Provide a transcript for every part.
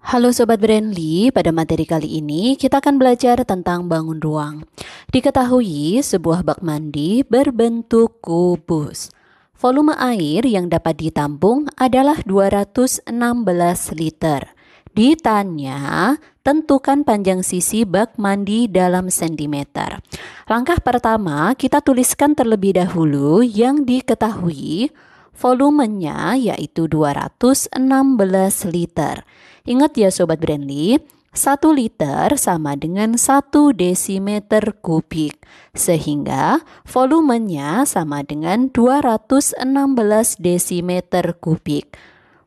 Halo Sobat Brandly, pada materi kali ini kita akan belajar tentang bangun ruang. Diketahui sebuah bak mandi berbentuk kubus. Volume air yang dapat ditampung adalah 216 liter. Ditanya, tentukan panjang sisi bak mandi dalam sentimeter. Langkah pertama, kita tuliskan terlebih dahulu yang diketahui volumenya yaitu 216 liter. Ingat ya Sobat Brandly, 1 liter sama dengan 1 desimeter kubik, sehingga volumenya sama dengan 216 desimeter kubik.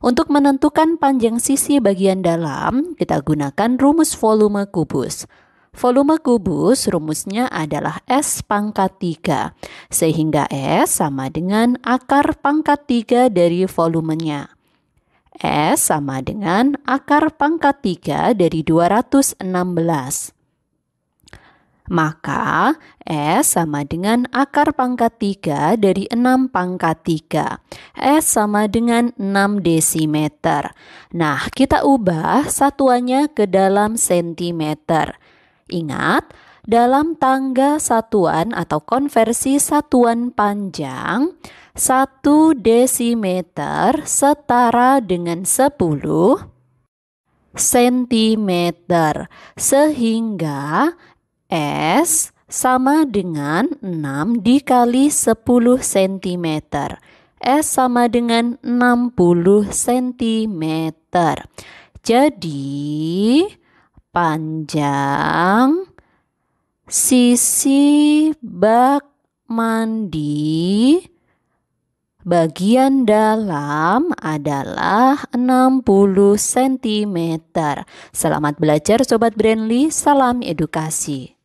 Untuk menentukan panjang sisi bagian dalam, kita gunakan rumus volume kubus. Volume kubus rumusnya adalah S pangkat 3, sehingga S sama dengan akar pangkat 3 dari volumenya. S sama dengan akar pangkat 3 dari 216. Maka S sama dengan akar pangkat 3 dari 6 pangkat 3. S sama dengan 6 desimeter. Nah, kita ubah satuannya ke dalam sentimeter. Ingat, dalam tangga satuan atau konversi satuan panjang, 1 desimeter setara dengan 10 sentimeter, sehingga S sama dengan 6 dikali 10 cm. S sama dengan 60 cm. Jadi panjang sisi bak mandi bagian dalam adalah 60 cm. Selamat belajar Sobat Brandly, salam edukasi.